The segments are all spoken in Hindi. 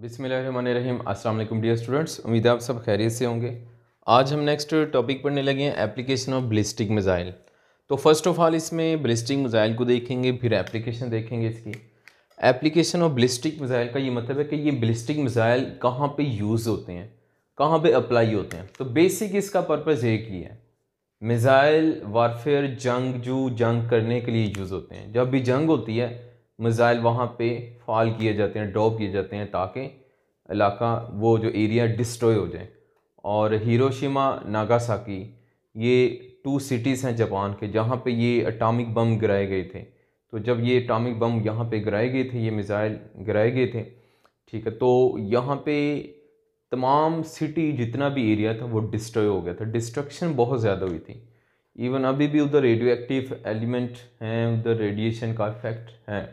बिसमीम असल डियर स्टूडेंट्स उम्मीद है आप सब खैरियत से होंगे आज हम नेक्स्ट टॉपिक पढ़ने लगे हैं एप्लीकेशन ऑफ बलिस्टिक मिज़ाइल तो फर्स्ट ऑफ ऑल इसमें बलिस्टिक मिज़ाइल को देखेंगे फिर एप्लीकेशन देखेंगे इसकी एप्लीकेशन ऑफ बलिस्टिक मिज़ाइल का ये मतलब है कि ये बलिस्टिक मिज़ाइल कहाँ पर यूज़ होते हैं कहाँ पर अप्लाई होते हैं तो बेसिक इसका पर्पज़ एक ही है मिज़ाइल वारफेयर जंग जू जंग करने के लिए यूज़ होते हैं जब भी जंग होती है मिज़ाइल वहाँ पे फॉल किए जाते हैं ड्रॉप किए जाते हैं ताकि इलाका वो जो एरिया डिस्ट्रॉय हो जाए और हिरोशिमा नागासाकी ये टू सिटीज़ हैं जापान के जहाँ पे ये अटामिक बम गिराए गए थे तो जब ये अटामिक बम यहाँ पे गिराए गए थे ये मिज़ाइल गिराए गए थे ठीक है तो यहाँ पे तमाम सिटी जितना भी एरिया था वो डिस्ट्रॉय हो गया था डिस्ट्रक्शन बहुत ज़्यादा हुई थी इवन अभी भी उधर रेडियो एक्टिव एलिमेंट हैं उधर रेडिएशन का इफेक्ट है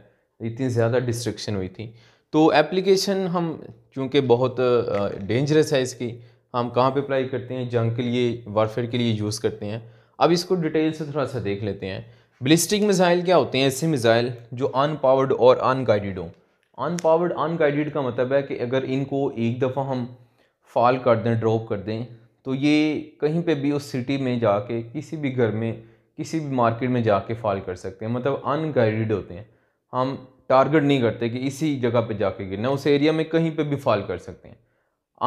इतनी ज़्यादा डिस्ट्रक्शन हुई थी तो एप्लीकेशन हम चूँकि बहुत डेंजरस है इसकी हम कहाँ पे अप्लाई करते हैं जंग के लिए वारफेयर के लिए यूज़ करते हैं अब इसको डिटेल से थोड़ा सा देख लेते हैं बलिस्टिक मिसाइल क्या होते हैं ऐसे मिज़ाइल जो अनपावर्ड और अनगाइडेड हों अनपावर्ड अनगाइडेड का मतलब है कि अगर इनको एक दफ़ा हम फॉल कर दें ड्रॉप कर दें तो ये कहीं पे भी उस सिटी में जाके किसी भी घर में किसी भी मार्केट में जाके फॉल कर सकते हैं मतलब अनगाइडेड होते हैं हम टारगेट नहीं करते कि इसी जगह पे जाके गिरना उस एरिया में कहीं पे भी फॉल कर सकते हैं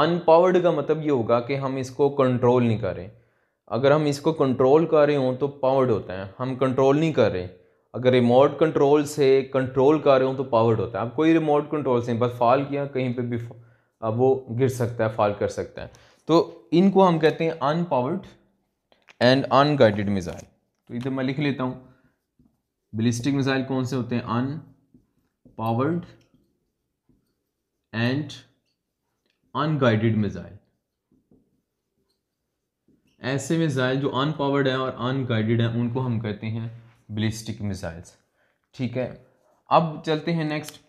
अनपावर्ड का मतलब ये होगा कि हम इसको कंट्रोल नहीं कर रहे अगर हम इसको कंट्रोल कर रहे हों तो पावर्ड होता है हम कंट्रोल नहीं कर रहे अगर रिमोट कंट्रोल से कंट्रोल कर रहे हों तो पावर्ड होता है अब कोई रिमोट कंट्रोल से बस फॉल किया कहीं पर भी अब वो गिर सकता है फॉल कर सकता है तो इनको हम कहते हैं अनपावर्ड एंड अनगाइडेड मिज़ाइल तो इधर मैं लिख लेता हूँ बिलिस्टिक मिसाइल कौन से होते हैं unpowered and unguided missile ऐसे मिसाइल जो अनपावर्ड हैं और अनगाइडेड हैं उनको हम कहते हैं बिलिस्टिक मिसाइल्स ठीक है अब चलते हैं नेक्स्ट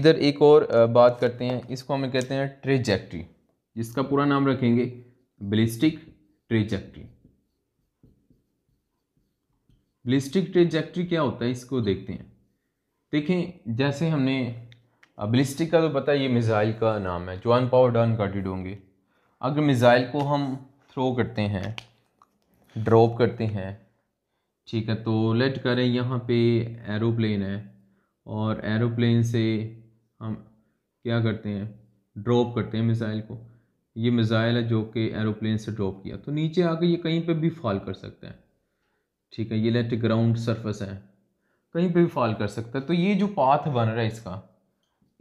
इधर एक और बात करते हैं इसको हमें कहते हैं ट्रेजेक्ट्री जिसका पूरा नाम रखेंगे बिलिस्टिक ट्रेजेक्ट्री बलिस्टिक ट्रेजेक्ट्री क्या होता है इसको देखते हैं देखें जैसे हमने बलिस्टिक का तो पता है ये मिसाइल का नाम है जो अनपावर्ड अनगार्डेड होंगे अगर मिज़ाइल को हम थ्रो करते हैं ड्रॉप करते हैं ठीक है तो लेट करें यहाँ पे एरोप्लेन है और एरोप्लेन से हम क्या करते हैं ड्रॉप करते हैं मिज़ाइल को ये मिज़ाइल है जो कि एरोप्लेन से ड्रॉप किया तो नीचे आकर ये कहीं पे भी फॉल कर सकते हैं ठीक है ये लेट ग्राउंड सरफेस है कहीं पे भी फॉल कर सकता है तो ये जो पाथ बन रहा है इसका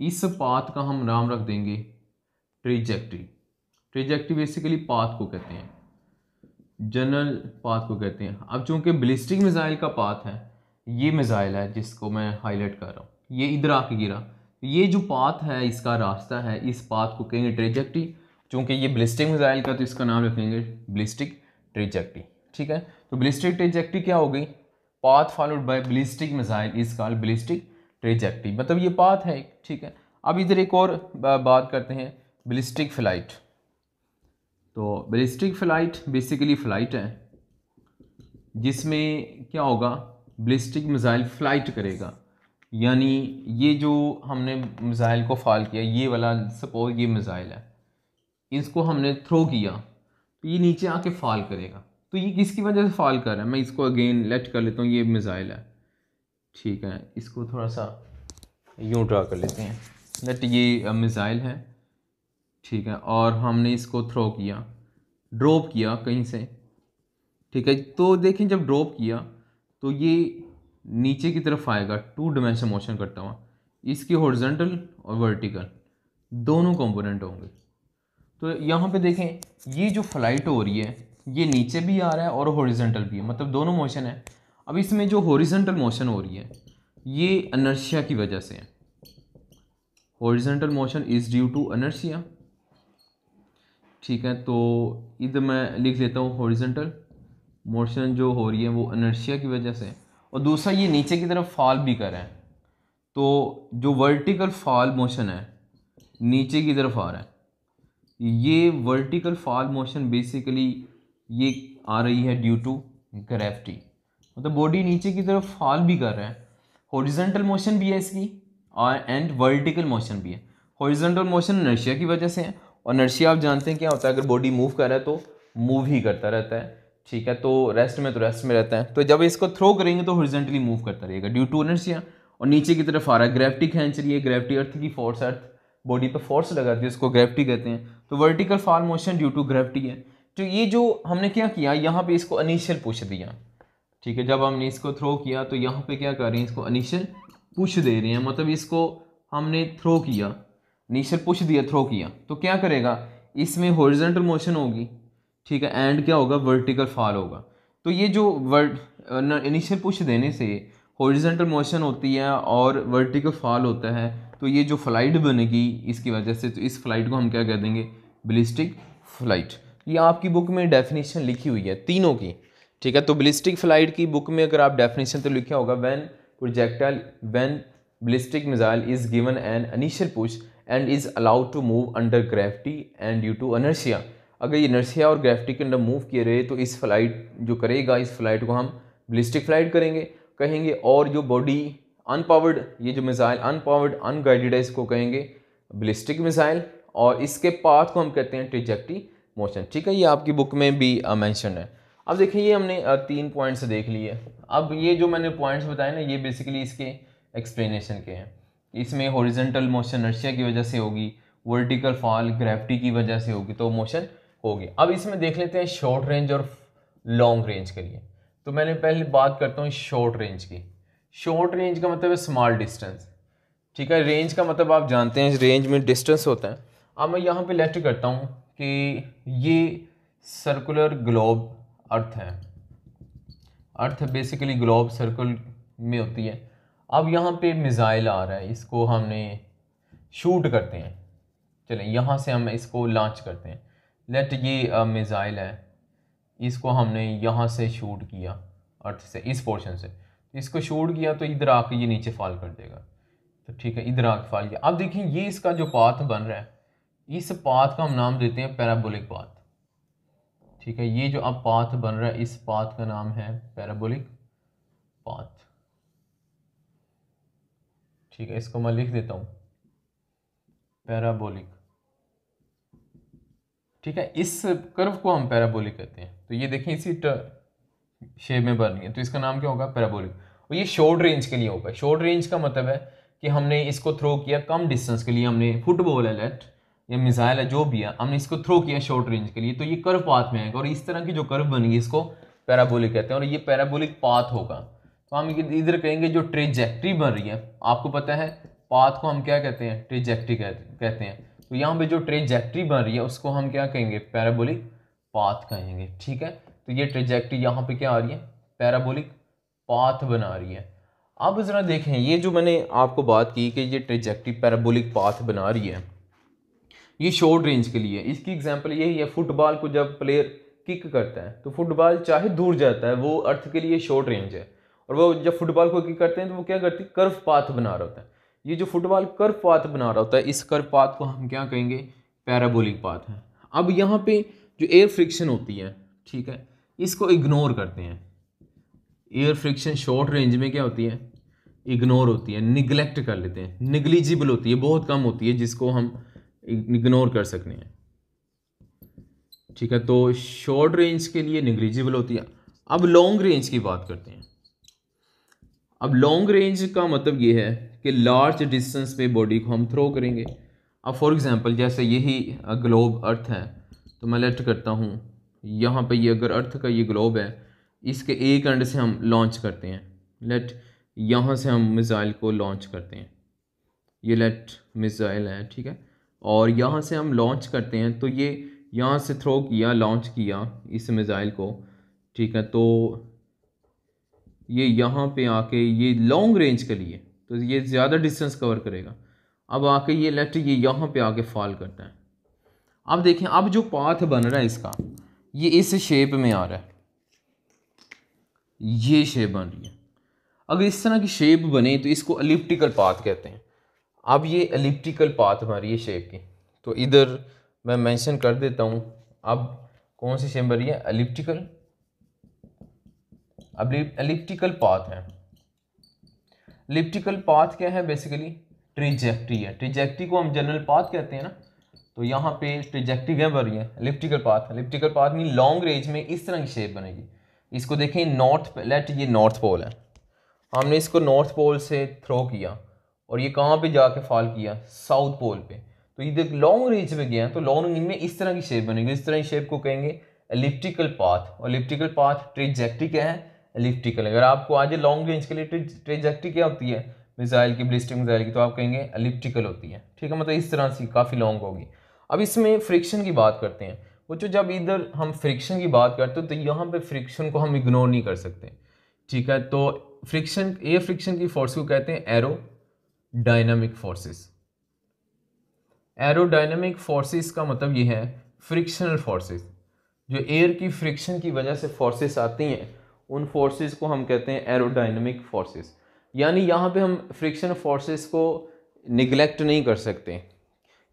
इस पाथ का हम नाम रख देंगे ट्रिजेक्ट्री ट्रिजेक्ट्री बेसिकली पाथ को कहते हैं जनरल पाथ को कहते हैं अब चूंकि बलिस्टिक मिज़ाइल का पाथ है ये मिज़ाइल है जिसको मैं हाईलाइट कर रहा हूँ ये इधर आके गिरा तो ये जो पाथ है इसका रास्ता है इस पाथ को कहेंगे ट्रेजेक्टी चूँकि ये बलिस्टिक मिज़ाइल का तो इसका नाम रखेंगे बलिस्टिक ट्रेजेक्टी ठीक है तो ब्लिस्टिक ट्रेजेक्ट्री क्या हो गई path followed by ballistic missile is called ballistic trajectory मतलब ये पाथ है ठीक है अब इधर एक और बात करते हैं ब्लिस्टिक फ्लाइट तो ब्लिस्टिक फ्लाइट बेसिकली फ़्लाइट है जिसमें क्या होगा ब्लिस्टिक मिसाइल फ़्लाइट करेगा यानी ये जो हमने मिसाइल को फाल किया ये वाला सपोज ये मिसाइल है इसको हमने थ्रो किया तो ये नीचे आके फाल करेगा तो ये किसकी वजह से फॉल कर रहा है मैं इसको अगेन लेट कर लेता हूँ ये मिज़ाइल है ठीक है इसको थोड़ा सा यूँ ड्रा कर लेते हैं लेट ये मिज़ाइल uh, है ठीक है और हमने इसको थ्रो किया ड्रॉप किया कहीं से ठीक है तो देखें जब ड्रॉप किया तो ये नीचे की तरफ आएगा टू डिमेंशन मोशन करता हुआ इसके हॉर्जेंटल और वर्टिकल दोनों कंपोनेंट होंगे तो यहाँ पे देखें ये जो फ्लाइट हो रही है ये नीचे भी आ रहा है और हॉरिजेंटल भी है मतलब दोनों मोशन है अब इसमें जो हॉरिजेंटल मोशन हो रही है ये अनर्शिया की वजह से है horizontal motion is due to inertia ठीक है तो इधर मैं लिख लेता हूँ हॉरिजेंटल मोशन जो हो रही है वो अनर्शिया की वजह से और दूसरा ये नीचे की तरफ फॉल भी कर रहा है तो जो वर्टिकल फॉल मोशन है नीचे की तरफ आ रहा है ये वर्टिकल फॉल मोशन बेसिकली ये आ रही है ड्यू टू ग्रेविटी मतलब बॉडी नीचे की तरफ फॉल भी कर रहा है हॉरिजेंटल मोशन भी है इसकी और एंड वर्टिकल मोशन भी है हॉरिजेंटल मोशन नर्शिया की वजह से है और नर्शिया आप जानते हैं क्या होता है अगर बॉडी मूव कर रहा है तो मूव ही करता रहता है ठीक है तो रेस्ट में तो रेस्ट में रहता है तो जब इसको थ्रो करेंगे तो हॉरिजेंटली मूव करता रहेगा ड्यू टू इनर्शिया और नीचे की तरफ आ रहा है ग्रेविटी खींच रही है ग्रेविटी अर्थ की फोर्स अर्थ बॉडी पर फोर्स लगाती है उसको ग्रेविटी कहते हैं तो vertical fall motion due to gravity है तो ये जो हमने क्या किया यहाँ पे इसको अनिशियल पुश दिया ठीक है जब हमने इसको थ्रो किया तो यहाँ पे क्या कर रहे हैं इसको अनिशियल पुश दे रहे हैं मतलब इसको हमने थ्रो किया अनिशियल पुश दिया थ्रो किया तो क्या करेगा इसमें हॉरिजेंटल मोशन होगी ठीक है एंड क्या होगा वर्टिकल फॉल होगा तो ये जो वर्ड इनिशियल पुश देने से हॉरिजेंटल मोशन होती है और वर्टिकल फॉल होता है तो ये जो फ्लाइट बनेगी इसकी वजह से तो इस फ्लाइट को हम क्या कह देंगे बलिस्टिक फ्लाइट ये आपकी बुक में डेफिनेशन लिखी हुई है तीनों की ठीक है तो ब्लिस्टिक फ्लाइट की बुक में अगर आप डेफिनेशन तो लिखा होगा when projectile when ballistic missile is given an initial push and is allowed to move under gravity and due to inertia अगर ये नर्सिया और ग्रेविटी के अंडर मूव किए रहे तो इस फ्लाइट जो करेगा इस फ्लाइट को हम ब्लिस्टिक फ्लाइट करेंगे कहेंगे और जो बॉडी अनपावर्ड ये जो मिसाइल अनपावर्ड अनगाइडेड है इसको कहेंगे ब्लिस्टिक मिसाइल और इसके पाथ को हम कहते हैं ट्रिजेक्टी मोशन ठीक है ये आपकी बुक में भी मैंशन है अब देखिए ये हमने तीन पॉइंट्स देख लिए अब ये जो मैंने पॉइंट्स बताए ना ये बेसिकली इसके एक्सप्लेनेशन के हैं इसमें हॉरिजेंटल मोशन रशिया की वजह से होगी वर्टिकल फॉल ग्रेविटी की वजह से होगी तो मोशन होगी अब इसमें देख लेते हैं शॉर्ट रेंज और लॉन्ग रेंज के लिए तो मैंने पहले बात करता हूँ शॉर्ट रेंज की शॉर्ट रेंज का मतलब है स्मॉल डिस्टेंस ठीक है रेंज का मतलब आप जानते हैं रेंज में डिस्टेंस होता है अब मैं यहाँ पर लेट करता हूँ कि ये सर्कुलर ग्लोब अर्थ है अर्थ बेसिकली ग्लोब सर्कल में होती है अब यहाँ पे मिज़ाइल आ रहा है इसको हमने शूट करते हैं चलें यहाँ से हम इसको लॉन्च करते हैं लेट ये मिज़ाइल है इसको हमने यहाँ से शूट किया अर्थ से इस पोर्शन से इसको शूट किया तो इधर आके ये नीचे फॉल कर देगा तो ठीक है इधर आके फॉल किया अब देखिए ये इसका जो पाथ बन रहा है इस पाथ का हम नाम देते हैं पैराबोलिक पाथ ठीक है ये जो अब पाथ बन रहा है इस पाथ का नाम है पैराबोलिक पाथ ठीक है इसको मैं लिख देता हूं पैराबोलिक ठीक है इस कर्व को हम पैराबोलिक कहते हैं तो ये देखें इसी शेप में बन है तो इसका नाम क्या होगा पैराबोलिक और ये शॉर्ट रेंज के लिए होगा शॉर्ट रेंज का मतलब है कि हमने इसको थ्रो किया कम डिस्टेंस के लिए हमने फुटबॉल है लेट या मिसाइल है जो भी है हमने इसको थ्रो किया शॉर्ट रेंज के लिए तो ये कर्व पाथ में आएगा और इस तरह की जो कर्व बनेगी इसको पैराबोलिक कहते हैं और ये पैराबोलिक पाथ होगा तो हम इधर कहेंगे जो ट्रेजेक्ट्री बन रही है आपको पता है पाथ को हम क्या कहते हैं ट्रेजेक्ट्री कहते हैं तो यहाँ पर जो ट्रेजेक्ट्री बन रही है उसको हम क्या कहेंगे पैराबोलिक पाथ कहेंगे ठीक है तो ये ट्रेजेक्ट्री यहाँ पर क्या आ रही है पैराबोलिक पाथ बना रही है अब ज़रा देखें ये जो मैंने आपको बात की कि ये ट्रेजेक्ट्री पैराबोलिक पाथ बना रही है ये शॉर्ट रेंज के लिए इसकी एग्जांपल यही है फुटबॉल को जब प्लेयर किक करता है तो फुटबॉल चाहे दूर जाता है वो अर्थ के लिए शॉर्ट रेंज है और वो जब फुटबॉल को किक करते हैं तो वो क्या करती है कर्व पाथ बना रहा होता है ये जो फुटबॉल कर्व पाथ बना रहा होता है इस कर्व पाथ को हम क्या कहेंगे पैराबोलिक पाथ है अब यहाँ पे जो एयर फ्रिक्शन होती है ठीक है इसको इग्नोर करते हैं एयर फ्रिक्शन शॉर्ट रेंज में क्या होती है इग्नोर होती है निगलेक्ट कर लेते हैं निगलिजिबल होती है बहुत कम होती है जिसको हम इग्नोर कर सकने हैं ठीक है तो शॉर्ट रेंज के लिए निगलिजिबल होती है अब लॉन्ग रेंज की बात करते हैं अब लॉन्ग रेंज का मतलब ये है कि लार्ज डिस्टेंस पे बॉडी को हम थ्रो करेंगे अब फॉर एग्जांपल जैसे यही ग्लोब अर्थ है तो मैं लेट करता हूँ यहाँ पे ये अगर अर्थ का ये ग्लोब है इसके एक एंड से हम लॉन्च करते हैं लेट यहाँ से हम मिज़ाइल को लॉन्च करते हैं ये लेट मिज़ाइल है ठीक है और यहाँ से हम लॉन्च करते हैं तो ये यहाँ से थ्रो किया लॉन्च किया इस मिज़ाइल को ठीक है तो ये यहाँ पे आके ये लॉन्ग रेंज के लिए तो ये ज़्यादा डिस्टेंस कवर करेगा अब आके ये लेफ्ट ये यहाँ पे आके फॉल करता है अब देखें अब जो पाथ बन रहा है इसका ये इस शेप में आ रहा है ये शेप बन रही है अगर इस तरह की शेप बने तो इसको अलिप्टिकल पाथ कहते हैं अब ये एलिप्टिकल पाथ हमारी है शेप की तो इधर मैं मेंशन कर देता हूँ अब कौन सी शेप है एलिप्टिकल अब एलिप्टिकल पाथ है एलिप्टिकल पाथ क्या है बेसिकली ट्रिजेक्ट्री है ट्रिजेक्ट्री को हम जनरल पाथ कहते हैं ना तो यहाँ पे ट्रिजेक्ट्री क्या बन रही है elliptical path elliptical path mean long range में इस तरह की शेप बनेगी इसको देखें नॉर्थ लेट ये नॉर्थ पोल है हमने इसको नॉर्थ पोल से थ्रो किया और ये कहाँ पे जाके फॉल किया साउथ पोल पे तो ये देख लॉन्ग रेंज में गया तो लॉन्ग रेंज में इस तरह की शेप बनेगी इस तरह की शेप को कहेंगे एलिप्टिकल पाथ और एलिप्टिकल पाथ ट्रेजेक्ट्री क्या है एलिप्टिकल अगर आपको आज लॉन्ग रेंज के लिए ट्रेजेक्ट्री क्या होती है मिसाइल की ब्लिस्टिंग मिसाइल की तो आप कहेंगे एलिप्टिकल होती है ठीक है मतलब इस तरह से काफ़ी लॉन्ग होगी अब इसमें फ्रिक्शन की बात करते हैं वो जो जब इधर हम फ्रिक्शन की बात करते हैं तो यहाँ पे फ्रिक्शन को हम इग्नोर नहीं कर सकते ठीक है तो फ्रिक्शन एयर फ्रिक्शन की फोर्स को कहते हैं aerodynamic forces aerodynamic forces का मतलब ये है फ्रिक्शनल फोर्सेस जो एयर की फ्रिक्शन की वजह से फोर्सेस आती हैं उन फोर्सेस को हम कहते हैं एरोडाइनमिक फोर्सेस यानी यहाँ पे हम फ्रिक्शन फोर्सेस को निगलेक्ट नहीं कर सकते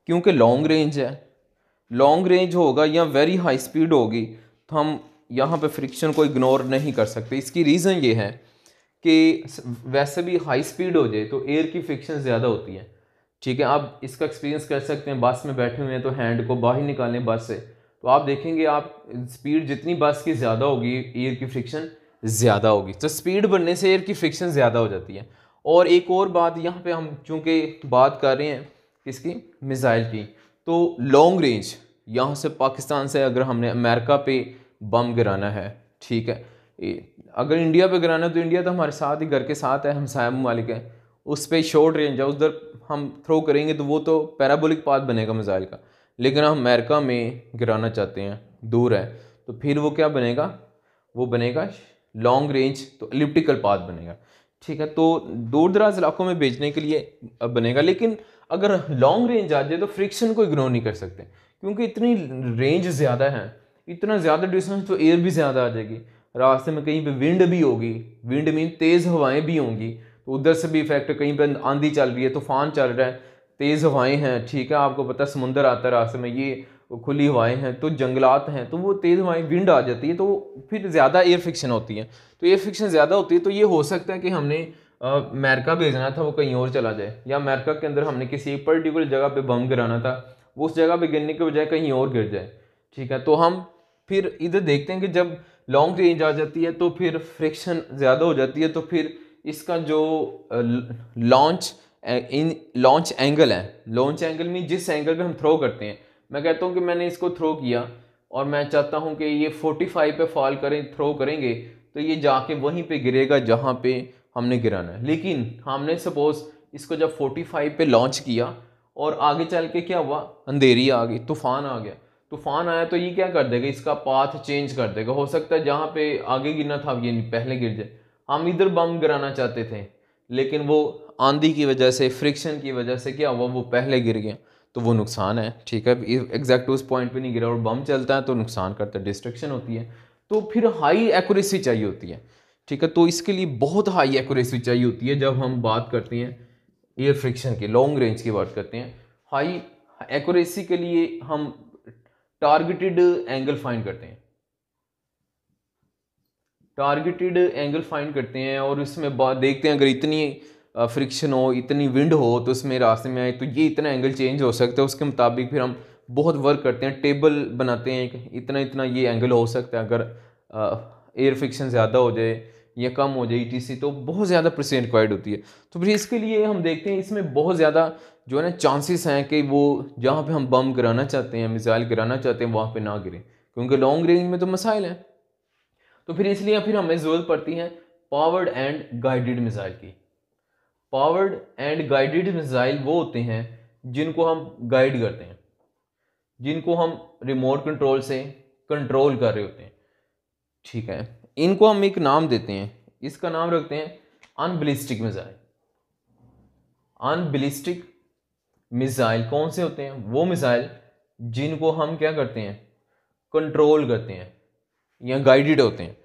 क्योंकि लॉन्ग रेंज है लॉन्ग रेंज होगा या वेरी हाई स्पीड होगी तो हम यहाँ पे फ्रिक्शन को इग्नोर नहीं कर सकते इसकी रीज़न ये है कि वैसे भी हाई स्पीड हो जाए तो एयर की फ्रिक्शन ज़्यादा होती है ठीक है आप इसका एक्सपीरियंस कर सकते हैं बस में बैठे हुए हैं तो हैंड को बाहर निकालें बस से तो आप देखेंगे आप स्पीड जितनी बस की ज़्यादा होगी एयर की फ्रिक्शन ज़्यादा होगी तो स्पीड बढ़ने से एयर की फ्रिक्शन ज़्यादा हो जाती है और एक और बात यहाँ पे हम चूँकि बात कर रहे हैं किसकी मिज़ाइल की तो लॉन्ग रेंज यहाँ से पाकिस्तान से अगर हमने अमेरिका पे बम गिराना है ठीक है अगर इंडिया पे गिराना है तो इंडिया तो हमारे साथ ही घर के साथ है हम हमसाया ममालिक हैं उस पर शॉर्ट रेंज है उधर हम थ्रो करेंगे तो वो तो पैराबोलिक पाथ बनेगा मिसाइल का लेकिन हम अमेरिका में गिराना चाहते हैं दूर है तो फिर वो क्या बनेगा वो बनेगा लॉन्ग रेंज तो एलिप्टिकल पाथ बनेगा ठीक है तो दूर दराज इलाकों में भेजने के लिए बनेगा लेकिन अगर लॉन्ग रेंज आ जाए तो फ्रिक्शन को इग्नोर नहीं कर सकते क्योंकि इतनी रेंज ज़्यादा है इतना ज़्यादा डिस्टेंस तो एयर भी ज़्यादा आ जाएगी रास्ते में कहीं पे विंड भी होगी विंड मीन तेज़ हवाएं भी होंगी तो उधर से भी इफेक्ट कहीं पे आंधी चल रही है तूफान चल रहा है तेज़ हवाएं हैं ठीक है आपको पता है समुंदर आता है रास्ते में ये खुली हवाएं हैं तो जंगलात हैं तो वो तेज़ हवाएं विंड आ जाती है तो फिर ज़्यादा एयर फिक्शन होती है तो एयर फिक्शन ज़्यादा होती है तो ये हो सकता है कि हमने अमेरिका भेजना था वो कहीं और चला जाए या अमेरिका के अंदर हमने किसी एक पर्टिकुलर जगह पे बम गिराना था वो उस जगह पे गिरने के बजाय कहीं और गिर जाए ठीक है तो हम फिर इधर देखते हैं कि जब लॉन्ग रेंज आ जाती है तो फिर फ्रिक्शन ज़्यादा हो जाती है तो फिर इसका जो लॉन्च इन लॉन्च एंगल है लॉन्च एंगल में जिस एंगल पे हम थ्रो करते हैं मैं कहता हूँ कि मैंने इसको थ्रो किया और मैं चाहता हूँ कि ये 45 पे फॉल करें थ्रो करेंगे तो ये जाके वहीं पे गिरेगा जहाँ पे हमने गिराना है लेकिन हमने सपोज़ इसको जब 45 पे लॉन्च किया और आगे चल के क्या हुआ अंधेरी आ गई तूफान आ गया तूफान आया तो ये क्या कर देगा इसका पाथ चेंज कर देगा हो सकता है जहाँ पे आगे गिरना था ये पहले गिर जाए हम इधर बम गिराना चाहते थे लेकिन वो आंधी की वजह से फ्रिक्शन की वजह से क्या हुआ वो पहले गिर गया तो वो नुकसान है ठीक है एग्जैक्ट उस पॉइंट पे नहीं गिरा और बम चलता है तो नुकसान करता है डिस्ट्रक्शन होती है तो फिर हाई एक्यूरेसी चाहिए होती है ठीक है तो इसके लिए बहुत हाई एक्यूरेसी चाहिए होती है जब हम बात करते हैं एयर फ्रिक्शन की लॉन्ग रेंज की बात करते हैं हाई एक्यूरेसी के लिए हम टारगेटेड एंगल फाइंड करते हैं टारगेटेड एंगल फाइंड करते हैं और इसमें देखते हैं अगर इतनी फ्रिक्शन हो इतनी विंड हो तो इसमें रास्ते में आए तो ये इतना एंगल चेंज हो सकता है उसके मुताबिक फिर हम बहुत वर्क करते हैं टेबल बनाते हैं इतना इतना ये एंगल हो सकता है अगर एयर फ्रिक्शन ज़्यादा हो जाए या कम हो जाए ई तो बहुत ज़्यादा प्रसेंट क्वाइड होती है तो फिर इसके लिए हम देखते हैं इसमें बहुत ज़्यादा जो है ना चांसेस हैं कि वो जहाँ पे हम बम गिराना चाहते हैं मिसाइल गिराना चाहते हैं वहाँ पे ना गिरें क्योंकि लॉन्ग रेंज में तो मिसाइल हैं तो फिर इसलिए फिर हमें ज़रूरत पड़ती है पावर्ड एंड गाइडेड मिसाइल की पावर्ड एंड गाइडेड मिसाइल वो होते हैं जिनको हम गाइड करते हैं जिनको हम रिमोट कंट्रोल से कंट्रोल कर रहे होते हैं ठीक है इनको हम एक नाम देते हैं इसका नाम रखते हैं अनबलिस्टिक मिसाइल अनबलिस्टिक मिज़ाइल कौन से होते हैं वो मिज़ाइल जिनको हम क्या करते हैं कंट्रोल करते हैं या गाइडेड होते हैं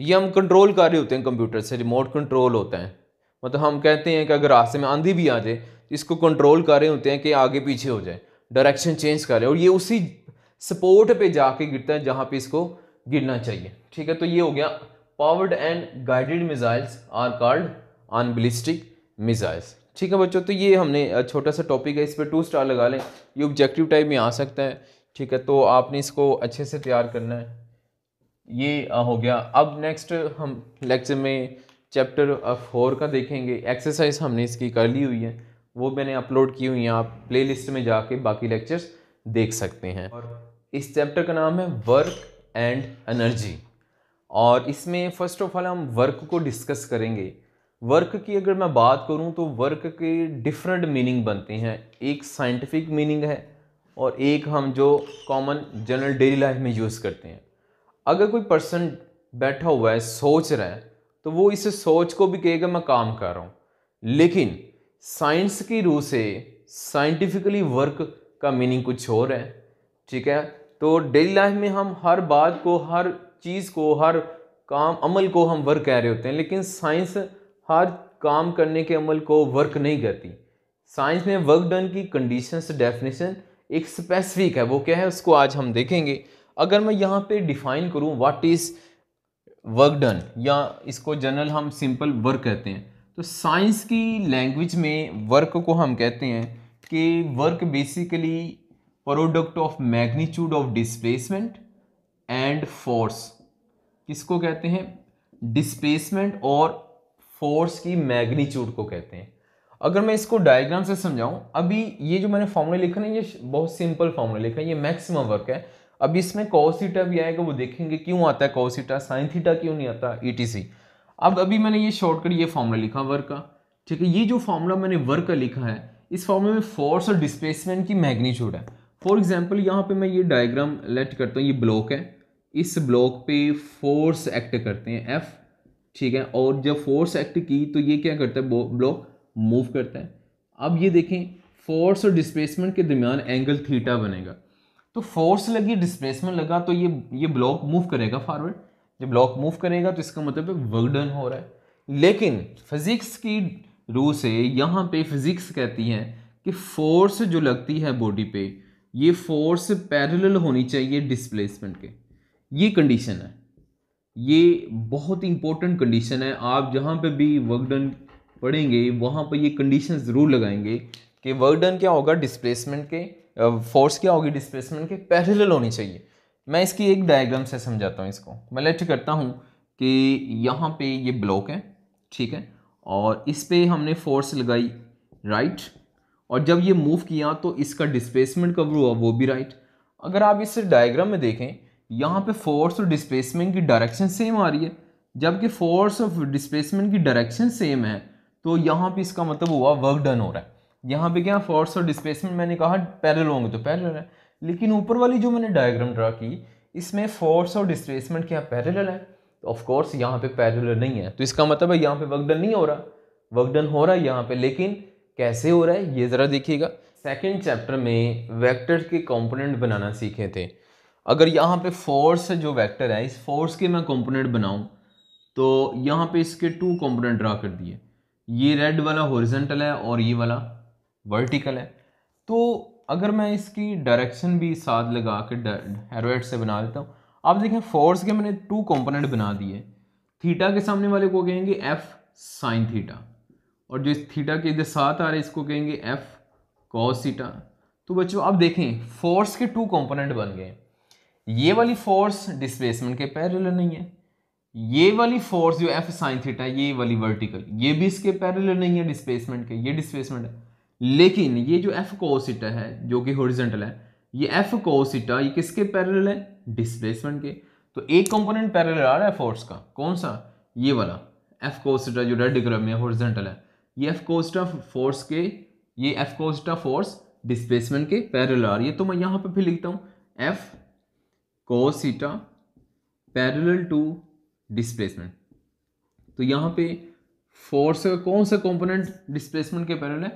ये हम कंट्रोल कर रहे होते हैं कंप्यूटर से रिमोट कंट्रोल होता है मतलब हम कहते हैं कि अगर रास्ते में आंधी भी आ जाए तो इसको कंट्रोल कर रहे होते हैं कि आगे पीछे हो जाए डायरेक्शन चेंज कर रहे और ये उसी सपोर्ट पे जाके गिरता है जहाँ पे इसको गिरना चाहिए ठीक है तो ये हो गया powered and guided missiles are called unballistic missiles ठीक है बच्चों तो ये हमने छोटा सा टॉपिक है इस पर टू स्टार लगा लें ये ऑब्जेक्टिव टाइप में आ सकता है ठीक है तो आपने इसको अच्छे से तैयार करना है ये हो गया अब नेक्स्ट हम लेक्चर में चैप्टर फोर का देखेंगे एक्सरसाइज हमने इसकी कर ली हुई है वो मैंने अपलोड की हुई हैं आप प्ले में जाके बाकी लेक्चर्स देख सकते हैं और इस चैप्टर का नाम है वर्क एंड एनर्जी और इसमें फ़र्स्ट ऑफ ऑल हम वर्क को डिस्कस करेंगे वर्क की अगर मैं बात करूं तो वर्क के डिफरेंट मीनिंग बनते हैं एक साइंटिफिक मीनिंग है और एक हम जो कॉमन जनरल डेली लाइफ में यूज़ करते हैं अगर कोई पर्सन बैठा हुआ है सोच रहा है तो वो इस सोच को भी कहेगा मैं काम कर रहा हूँ लेकिन साइंस की रूह से साइंटिफिकली वर्क का मीनिंग कुछ और है ठीक है तो डेली लाइफ में हम हर बात को हर चीज़ को हर काम अमल को हम वर्क कह रहे होते हैं लेकिन साइंस हर काम करने के अमल को वर्क नहीं करती साइंस में वर्क डन की कंडीशन डेफिनेशन एक स्पेसिफिक है वो क्या है उसको आज हम देखेंगे अगर मैं यहाँ पे डिफाइन करूँ व्हाट इज़ वर्क डन या इसको जनरल हम सिंपल वर्क कहते हैं तो साइंस की लैंग्वेज में वर्क को हम कहते हैं कि work basically product of magnitude of displacement and force किसको कहते हैं डिस्प्लेसमेंट और फोर्स की मैग्नीच्यूड को कहते हैं अगर मैं इसको डायग्राम से समझाऊं अभी ये जो मैंने फॉर्मूला लिखा ना ये बहुत सिंपल फॉर्मूला लिखा है ये मैक्सिमम वर्क है अब इसमें कॉसीटा भी आएगा वो देखेंगे क्यों आता है कॉसीटा साइन थीटा क्यों नहीं आता सी अब अभी मैंने ये शॉर्टकट ये फॉर्मूला लिखा वर्क का ठीक है ये जो फॉर्मूला मैंने वर्क का लिखा है इस फॉर्मूले में फोर्स और डिस्प्लेसमेंट की मैग्नीच्यूड है फॉर एग्जाम्पल यहाँ पर मैं ये डायग्राम लेट करता हूँ ये ब्लॉक है इस ब्लॉक पे फोर्स एक्ट करते हैं एफ ठीक है और जब फोर्स एक्ट की तो ये क्या करता है ब्लॉक मूव करता है अब ये देखें फोर्स और डिस्प्लेसमेंट के दरमियान एंगल थीटा बनेगा तो फोर्स लगी डिस्प्लेसमेंट लगा तो ये ये ब्लॉक मूव करेगा फॉरवर्ड जब ब्लॉक मूव करेगा तो इसका मतलब वर्क डन हो रहा है लेकिन फिज़िक्स की रू से यहाँ पे फिज़िक्स कहती है कि फोर्स जो लगती है बॉडी पे ये फोर्स पैरेलल होनी चाहिए डिस्प्लेसमेंट के ये कंडीशन है ये बहुत ही इंपॉर्टेंट कंडीशन है आप जहाँ पे भी वर्क डन पढ़ेंगे वहाँ पर ये कंडीशन ज़रूर लगाएंगे कि वर्क डन क्या होगा डिस्प्लेसमेंट के फोर्स क्या होगी डिस्प्लेसमेंट के पैरेलल होनी चाहिए मैं इसकी एक डायग्राम से समझाता हूँ इसको मैं लेट करता हूँ कि यहाँ पे ये ब्लॉक है ठीक है और इस पर हमने फोर्स लगाई राइट और जब ये मूव किया तो इसका डिस्प्लेसमेंट कब हुआ वो भी राइट अगर आप इस डायग्राम में देखें यहाँ पे फोर्स और डिस्प्लेसमेंट की डायरेक्शन सेम आ रही है जबकि फोर्स और डिस्प्लेसमेंट की डायरेक्शन सेम है तो यहाँ पे इसका मतलब हुआ वर्क डन हो रहा है यहाँ पे क्या फोर्स और डिस्प्लेसमेंट मैंने कहा पैरल होंगे तो पैरल है लेकिन ऊपर वाली जो मैंने डायग्राम ड्रा की इसमें फोर्स और डिस्प्लेसमेंट क्या पैरल है तो ऑफकोर्स यहाँ पे पैरल नहीं है तो इसका मतलब है यहाँ पे वर्क डन नहीं हो रहा वर्क डन हो रहा है यहाँ पे लेकिन कैसे हो रहा है ये ज़रा देखिएगा सेकेंड चैप्टर में वेक्टर के कॉम्पोनेंट बनाना सीखे थे अगर यहाँ पे फोर्स जो वेक्टर है इस फोर्स के मैं कंपोनेंट बनाऊँ तो यहाँ पे इसके टू कंपोनेंट ड्रा कर दिए ये रेड वाला हॉरिजेंटल है और ये वाला वर्टिकल है तो अगर मैं इसकी डायरेक्शन भी साथ लगा के हेरोएट से बना देता हूँ आप देखें फोर्स के मैंने टू कंपोनेंट बना दिए थीटा के सामने वाले को कहेंगे एफ साइन थीटा और जो इस थीटा के इधर साथ आ रहे इसको कहेंगे एफ कॉस थीटा तो बच्चों आप देखें फोर्स के टू कॉम्पोनेंट बन गए ये वाली फोर्स डिस्प्लेसमेंट के पैरल नहीं है ये वाली फोर्स जो एफ साइन थीटा ये वाली वर्टिकल ये भी इसके पैरल नहीं है डिस्प्लेसमेंट के ये डिस्प्लेसमेंट है लेकिन ये जो एफ कोसिटा है जो कि होरिजेंटल है ये एफ कोसिटा ये किसके पैरल है डिस्प्लेसमेंट के तो एक कंपोनेंट पैरल आ रहा है फोर्स का कौन सा ये वाला एफ कोसिटा जो रेड कलर में होरिजेंटल है ये एफ कोस्टा फोर्स के ये एफ कोस्टा फोर्स डिस्प्लेसमेंट के पैरल आ रही है तो मैं यहाँ पर फिर लिखता हूँ F cos theta parallel to displacement तो यहाँ पे फोर्स का कौन सा कंपोनेंट डिस्प्लेसमेंट के पैरल है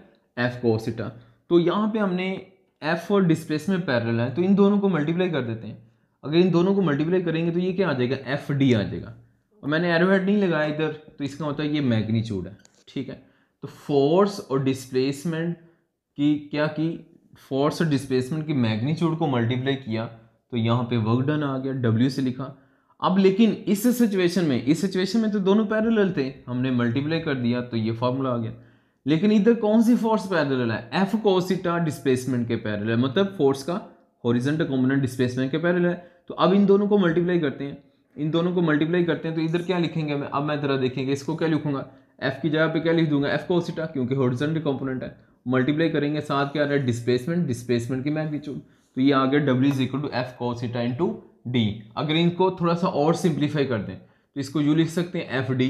एफ कोस थीटा तो यहाँ पे हमने एफ और डिस्प्लेसमेंट पैरल है तो इन दोनों को मल्टीप्लाई कर देते हैं अगर इन दोनों को मल्टीप्लाई करेंगे तो ये क्या आ जाएगा एफ डी आ जाएगा और मैंने एरोहेड नहीं लगाया इधर तो इसका मतलब ये मैग्नीच्यूड है ठीक है तो फोर्स और डिस्प्लेसमेंट की क्या की फोर्स और डिस्प्लेसमेंट की मैग्नीच्यूड को मल्टीप्लाई किया तो यहाँ पे वर्क डन आ गया डब्ल्यू से लिखा अब लेकिन इस सिचुएशन में इस सिचुएशन में तो दोनों पैरेलल थे हमने मल्टीप्लाई कर दिया तो ये फॉर्मूला आ गया लेकिन इधर कौन सी फोर्स पैरेलल है एफ कोसिटा डिस्प्लेसमेंट के पैरेलल मतलब फोर्स का हॉरिजेंटल कॉम्पोनेंट डिस्प्लेसमेंट के पैरेलल है तो अब इन दोनों को मल्टीप्लाई करते हैं इन दोनों को मल्टीप्लाई करते हैं तो इधर क्या लिखेंगे मैं अब मैं ज़रा देखेंगे इसको क्या लिखूंगा एफ की जगह पे क्या लिख दूंगा एफ कोसिटा क्योंकि हॉरिजेंट कॉम्पोनेंट है मल्टीप्लाई करेंगे साथ क्या आ रहा है डिस्प्लेसमेंट डिस्प्लेसमेंट की मैग्नीट्यूड तो ये आ गया W is equal to F cos theta into D अगर इनको थोड़ा सा और सिंप्लीफाई कर दें तो इसको यू लिख सकते हैं एफ डी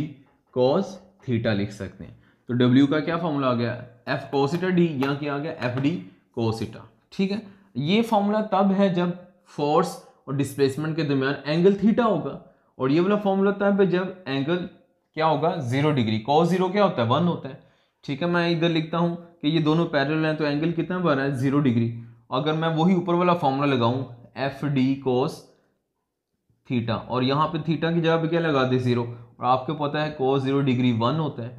कॉस थीटा लिख सकते हैं तो डब्ल्यू का क्या फॉर्मूला आ गया एफ कोसिटा डी यहाँ क्या आ गया एफ डी कोसिटा ठीक है ये फॉर्मूला तब है जब फोर्स और डिस्प्लेसमेंट के दरमियान एंगल थीटा होगा और ये वाला फॉर्मूला तब है जब एंगल क्या होगा जीरो डिग्री कॉस जीरो क्या होता है वन होता है ठीक है मैं इधर लिखता हूँ कि ये दोनों पैरल हैं तो एंगल कितना बन रहा है जीरो डिग्री अगर मैं वही ऊपर वाला फॉर्मूला लगाऊं एफ डी कोस थीटा और यहाँ पे थीटा की जगह पे क्या लगा दे ज़ीरो और आपको पता है कोस ज़ीरो डिग्री वन होता है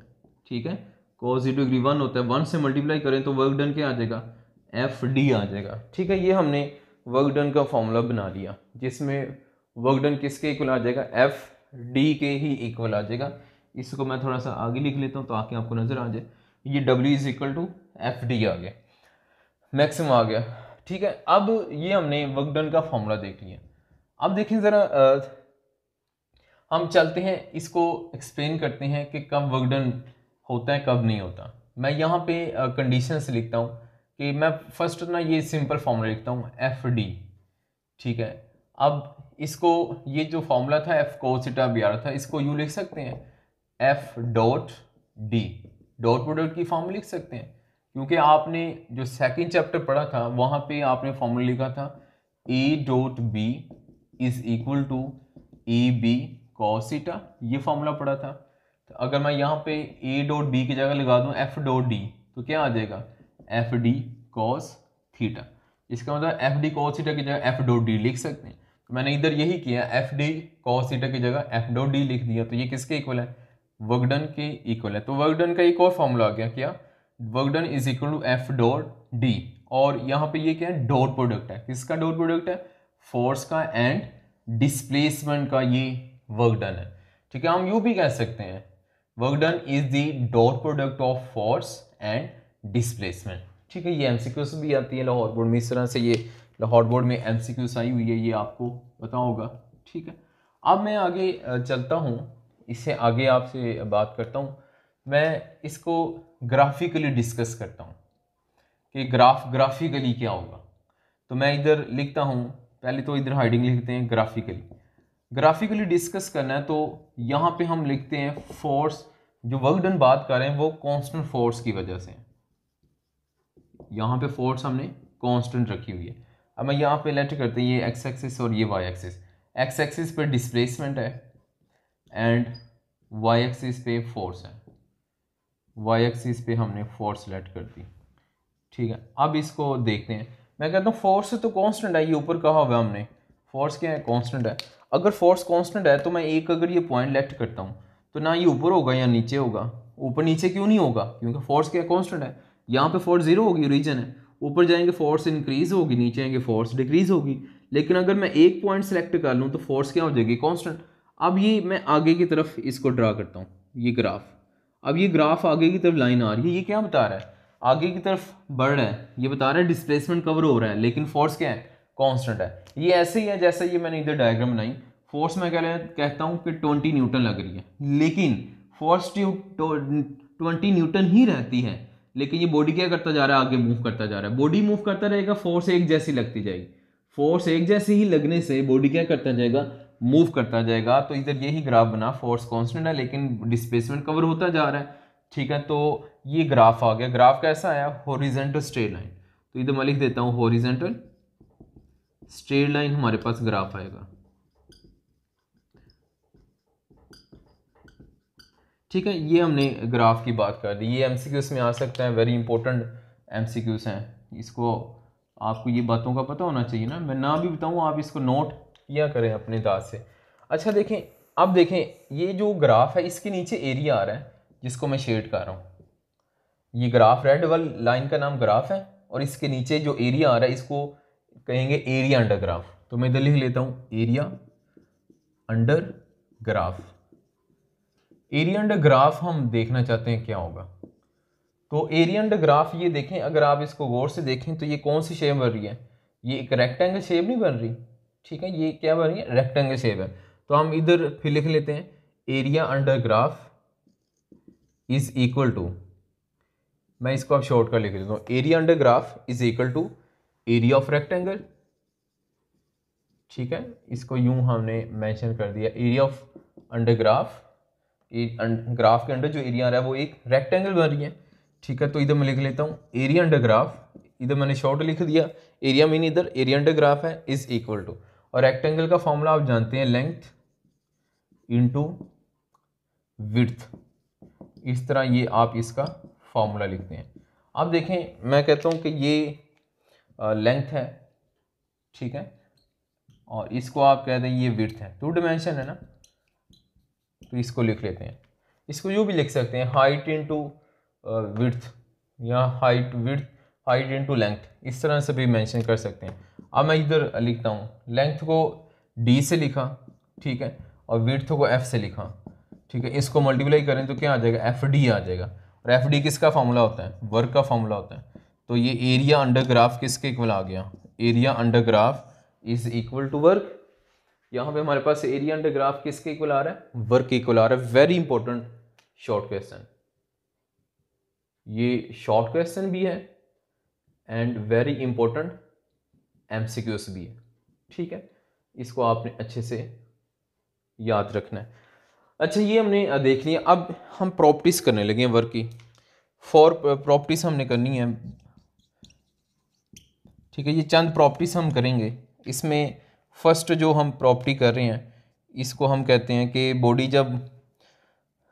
ठीक है कोस ज़ीरो डिग्री वन होता है वन से मल्टीप्लाई करें तो वर्क डन क्या आ जाएगा एफ डी आ जाएगा ठीक है ये हमने वर्क डन का फॉर्मूला बना लिया जिसमें वर्क डन किसके इक्वल आ जाएगा एफ डी के ही इक्वल आ जाएगा इसको मैं थोड़ा सा आगे लिख लेता हूँ तो आके आपको नज़र आ जाए ये W is equal to F D आ गया मैक्सिमम आ गया ठीक है अब ये हमने वर्क डन का फॉर्मूला देख लिया अब देखें ज़रा हम चलते हैं इसको एक्सप्लेन करते हैं कि कब वर्क डन होता है कब नहीं होता मैं यहाँ पे कंडीशन से लिखता हूँ कि मैं फर्स्ट ना ये सिंपल फॉर्मूला लिखता हूँ एफ डी ठीक है अब इसको ये जो फॉर्मूला था एफ कोसिटा बी आर था इसको यू लिख सकते हैं F dot D dot product की फॉर्म लिख सकते हैं क्योंकि आपने जो सेकंड चैप्टर पढ़ा था वहाँ पे आपने फॉर्मूला लिखा था A dot B is equal to A B cos theta ये फॉर्मूला पढ़ा था तो अगर मैं यहाँ पे ए डॉट बी की जगह लगा दूँ एफ डॉट डी तो क्या आ जाएगा एफ डी कॉस थीटा इसका मतलब एफ डी कॉस थीटा की जगह एफ डॉट डी लिख सकते हैं तो मैंने इधर यही किया एफ डी कॉस थीटा की जगह एफ डॉट डी लिख दिया तो ये किसके इक्वल है वर्कडन के इक्वल है तो वर्कडन का एक और फॉर्मूला आ गया क्या work done is equal to F dot D और यहाँ पे ये क्या है डॉट प्रोडक्ट है किसका डॉट प्रोडक्ट है फोर्स का एंड डिस्प्लेसमेंट का ये वर्क डन है ठीक है हम यू भी कह सकते हैं work done is the dot product of force and displacement ठीक है ये एमसीक्यू से भी आती है लाहौर बोर्ड में इस तरह से ये लाहौर बोर्ड में क्यूस आई हुई है ये आपको पता होगा ठीक है अब मैं आगे चलता हूँ इससे आगे आपसे बात करता हूँ मैं इसको ग्राफिकली डिस्कस करता हूँ कि ग्राफ ग्राफिकली क्या होगा तो मैं इधर लिखता हूँ पहले तो इधर हाइडिंग लिखते हैं ग्राफिकली ग्राफिकली डिस्कस करना है तो यहाँ पे हम लिखते हैं फोर्स जो वर्क डन बात कर रहे हैं वो कांस्टेंट फोर्स की वजह से यहाँ पे फोर्स हमने कांस्टेंट रखी हुई है अब मैं यहाँ पे लेट करते हैं ये एक्स एक्सिस और ये वाई एक्सिस एक्स एक्सिस पे डिस्प्लेसमेंट है एंड वाई एक्सिस पे फोर्स है वाई एक्सिस पे हमने फोर्स सेलेक्ट कर दी ठीक है अब इसको देखते हैं मैं कहता हूँ फोर्स तो कांस्टेंट है ये ऊपर कहा हुआ हमने फोर्स क्या है कांस्टेंट है अगर फोर्स कांस्टेंट है तो मैं एक अगर ये पॉइंट लेफ्ट करता हूँ तो ना ये ऊपर होगा या नीचे होगा ऊपर नीचे क्यों नहीं होगा क्योंकि फोर्स क्या कांस्टेंट है यहाँ पे फोर्स जीरो होगी रीजन है ऊपर जाएंगे फोर्स इंक्रीज होगी नीचे आएंगे फोर्स डिक्रीज होगी लेकिन अगर मैं एक पॉइंट सेलेक्ट कर लूँ तो फोर्स क्या हो जाएगी कॉन्स्टेंट अब ये मैं आगे की तरफ इसको ड्रा करता हूँ ये ग्राफ अब ये ग्राफ आगे की तरफ लाइन आ रही है ये क्या बता रहा है आगे की तरफ बढ़ रहा है ये बता रहा है डिस्प्लेसमेंट कवर हो रहा है लेकिन फोर्स क्या है कांस्टेंट है ये ऐसे ही है जैसा ये मैंने इधर डायग्राम बनाई फोर्स मैं कह कहता हूँ कि ट्वेंटी न्यूटन लग रही है लेकिन फोर्स ट्वेंटी न्यूटन ही रहती है लेकिन ये बॉडी क्या करता जा रहा है आगे मूव करता जा रहा है बॉडी मूव करता रहेगा फोर्स एक जैसी लगती जाएगी फोर्स एक जैसी ही लगने से बॉडी क्या करता जाएगा मूव करता जाएगा तो इधर यही ग्राफ बना फोर्स कांस्टेंट है लेकिन डिस्प्लेसमेंट कवर होता जा रहा है ठीक है तो ये ग्राफ आ गया ग्राफ कैसा आया हॉरिजेंटल स्ट्रेट लाइन तो इधर मैं लिख देता हूँ हॉरिजेंटल स्ट्रेट लाइन हमारे पास ग्राफ आएगा ठीक है ये हमने ग्राफ की बात कर दी ये एमसीक्यूज में आ सकता है वेरी इंपॉर्टेंट एमसीक्यूज हैं इसको आपको ये बातों का पता होना चाहिए ना मैं ना भी बताऊँ आप इसको नोट किया करें अपने दांत से अच्छा देखें अब देखें ये जो ग्राफ है इसके नीचे एरिया आ रहा है जिसको मैं शेड कर रहा हूँ ये ग्राफ रेड वाल लाइन का नाम ग्राफ है और इसके नीचे जो एरिया आ रहा है इसको कहेंगे एरिया अंडर ग्राफ तो मैं इधर लिख लेता हूँ area under graph area under graph हम देखना चाहते हैं क्या होगा तो एरिया अंडर ग्राफ ये देखें अगर आप इसको गौर से देखें तो ये कौन सी शेप बन रही है ये एक रेक्टेंगल शेप नहीं बन रही ठीक है ये क्या बन है रेक्टेंगल शेप है तो हम इधर फिर लिख लेते हैं area under graph is equal to मैं इसको आप शॉर्ट कर लिख देता हूँ area under graph is equal to area of rectangle ठीक है इसको यूं हमने मेंशन कर दिया area of under graph graph के अंडर जो एरिया आ रहा है वो एक रेक्टेंगल बन रही है ठीक है तो इधर मैं लिख लेता हूँ एरिया अंडर ग्राफ इधर मैंने शॉर्ट लिख दिया एरिया मीन इधर एरिया अंडर ग्राफ है इज इक्वल टू और रेक्टेंगल का फॉर्मूला आप जानते हैं लेंथ इंटू विथ इस तरह ये आप इसका फॉर्मूला लिखते हैं अब देखें मैं कहता हूँ कि ये लेंथ है ठीक है और इसको आप कहते हैं ये विथ है टू डिमेंशन है ना तो इसको लिख लेते हैं इसको यू भी लिख सकते हैं हाइट इंटू विथ या height with height into length इस तरह से भी मेंशन कर सकते हैं अब मैं इधर लिखता हूँ लेंथ को डी से लिखा ठीक है और विर्थ को एफ से लिखा ठीक है इसको मल्टीप्लाई करें तो क्या आ जाएगा एफ डी आ जाएगा और एफ डी किसका फार्मूला होता है वर्क का फॉर्मूला होता है तो ये एरिया अंडर ग्राफ किसके इक्वल आ गया area under graph is equal to work यहाँ पे हमारे पास एरिया अंडर ग्राफ किसके इक्वल आ रहा है वर्क इक्वल आ रहा है वेरी इंपॉर्टेंट शॉर्ट क्वेश्चन ये शॉर्ट क्वेश्चन भी है एंड वेरी इंपॉर्टेंट एम भी है ठीक है इसको आपने अच्छे से याद रखना है अच्छा ये हमने देख लिया अब हम प्रॉपर्टीज़ करने लगे हैं वर्क की फोर प्रॉपर्टीज़ हमने करनी है ठीक है ये चंद प्रॉपर्टीज़ हम करेंगे इसमें फर्स्ट जो हम प्रॉपर्टी कर रहे हैं इसको हम कहते हैं कि बॉडी जब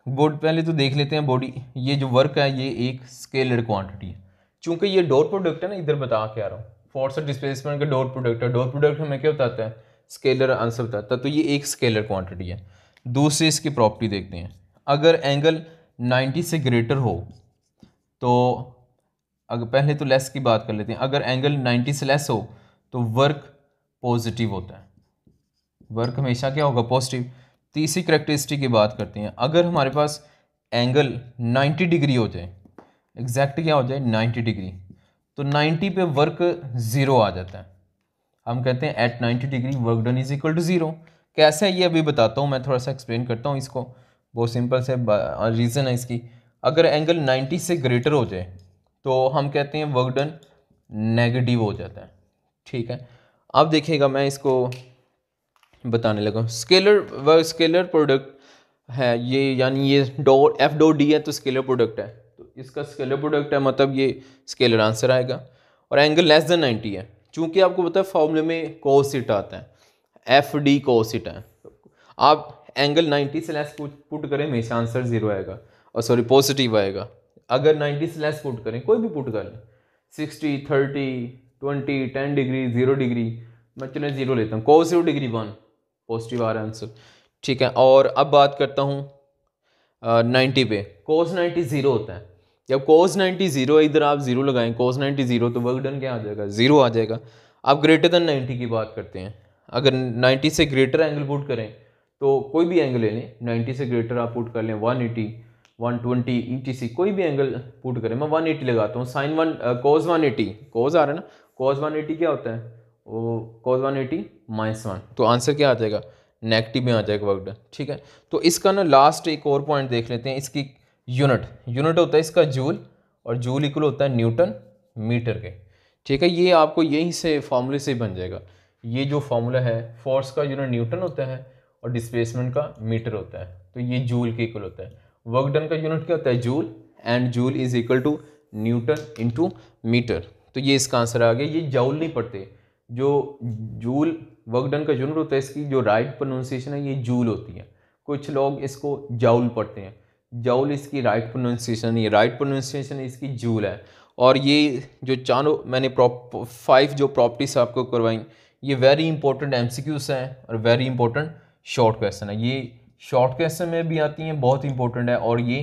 बोर्ड पहले तो देख लेते हैं बॉडी ये जो वर्क है ये एक स्केलड क्वांटिटी है चूंकि ये डोर प्रोडक्ट है ना इधर बता के आ रहा हूँ फोर्स डिस्प्लेसमेंट का डोर प्रोडक्ट है डोर प्रोडक्ट हमें क्या बताता है स्केलर आंसर बताता है तो ये एक स्केलर क्वांटिटी है दूसरी इसकी प्रॉपर्टी देखते हैं अगर एंगल 90 से ग्रेटर हो तो अगर पहले तो लेस की बात कर लेते हैं अगर एंगल 90 से लेस हो तो वर्क पॉजिटिव होता है वर्क हमेशा क्या होगा पॉजिटिव तीसरी करेक्टरिस्टिक की बात करते हैं अगर हमारे पास एंगल 90 डिग्री हो जाए एग्जैक्ट क्या हो जाए 90 डिग्री तो 90 पे वर्क ज़ीरो आ जाता है हम कहते हैं at 90 degree work done is equal to zero कैसे है ये अभी बताता हूँ मैं थोड़ा सा एक्सप्लेन करता हूँ इसको बहुत सिंपल से रीज़न है इसकी अगर एंगल 90 से ग्रेटर हो जाए तो हम कहते हैं वर्क डन नेगेटिव हो जाता है ठीक है अब देखिएगा मैं इसको बताने लगा स्केलर व स्केलर प्रोडक्ट है ये यानी ये डो एफ डो डी है तो स्केलर प्रोडक्ट है इसका स्केलर प्रोडक्ट है मतलब ये स्केलर आंसर आएगा और एंगल लेस देन 90 है चूँकि आपको पता है फॉर्मूले में कोसिट आता है एफ डी कोसिट है आप एंगल 90 से लेस पुट करें हमेशा आंसर जीरो आएगा और सॉरी पॉजिटिव आएगा अगर 90 से लेस पुट करें कोई भी पुट कर लें sixty thirty twenty ten degree zero degree मैं चलो जीरो लेता हूँ को जीरो डिग्री वन पॉजिटिव आ रहा है आंसर ठीक है और अब बात करता हूँ नाइन्टी पे कोस नाइन्टी ज़ीरो होता है जब कोस नाइन्टी जीरो इधर आप जीरो लगाएं कोस नाइन्टी जीरो तो वर्क डन क्या आ जाएगा जीरो आ जाएगा आप ग्रेटर देन नाइन्टी की बात करते हैं अगर नाइन्टी से ग्रेटर एंगल पुट करें तो कोई भी एंगल ले लें नाइन्टी से ग्रेटर आप पुट कर लें one eighty one twenty E T C कोई भी एंगल पुट करें मैं वन एटी लगाता हूँ sine one cos one eighty cos आ रहा है ना कोज वन एटी क्या होता है वो cos one eighty minus one तो आंसर क्या आ जाएगा नेगेटिव में आ जाएगा वर्क डन ठीक है तो इसका ना लास्ट एक और पॉइंट देख लेते हैं इसकी यूनिट यूनिट होता है इसका जूल और जूल इक्वल होता है न्यूटन मीटर के ठीक है ये आपको यहीं से फार्मूले से बन जाएगा ये जो फार्मूला है फोर्स का यूनिट न्यूटन होता है और डिस्प्लेसमेंट का मीटर होता है तो ये जूल के इक्वल होता है वर्क डन का यूनिट क्या होता है joule and joule is equal to newton into metre तो ये इसका आंसर आ गया ये जाउल नहीं पढ़ते जो जूल वर्क डन का यूनिट होता है इसकी जो राइट प्रोनाउंसिएशन है ये जूल होती है कुछ लोग इसको जाउल पढ़ते हैं जौल इसकी राइट प्रोनाउंसिएशन ये राइट प्रोनाउंसिएशन इसकी जूल है और ये जो चारों मैंने प्रॉप फाइव जो प्रॉपर्टीज आपको करवाई ये वेरी इंपॉर्टेंट एम हैं और वेरी इंपॉर्टेंट शॉर्ट क्वेश्चन है ये शॉर्ट क्वेश्चन में भी आती हैं बहुत इंपॉर्टेंट है और ये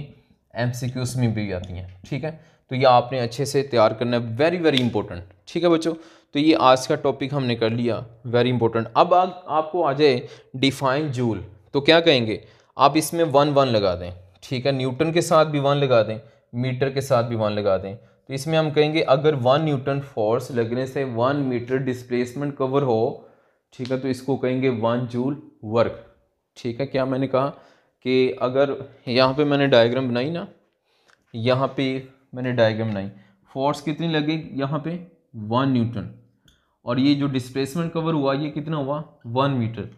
एम में भी आती हैं ठीक है तो ये आपने अच्छे से तैयार करना है वेरी वेरी इंपॉर्टेंट ठीक है बच्चों तो ये आज का टॉपिक हमने कर लिया वेरी इंपॉर्टेंट अब आ, आपको आ जाए डिफाइन जूल तो क्या कहेंगे आप इसमें वन वन लगा दें ठीक है न्यूटन के साथ भी वन लगा दें मीटर के साथ भी वन लगा दें तो इसमें हम कहेंगे अगर वन न्यूटन फोर्स लगने से वन मीटर डिस्प्लेसमेंट कवर हो ठीक है तो इसको कहेंगे वन जूल वर्क ठीक है क्या मैंने कहा कि अगर यहाँ पे मैंने डायग्राम बनाई ना यहाँ पे मैंने डायग्राम बनाई फोर्स कितनी लगी यहाँ पे वन न्यूटन और ये जो डिस्प्लेसमेंट कवर हुआ ये कितना हुआ वन मीटर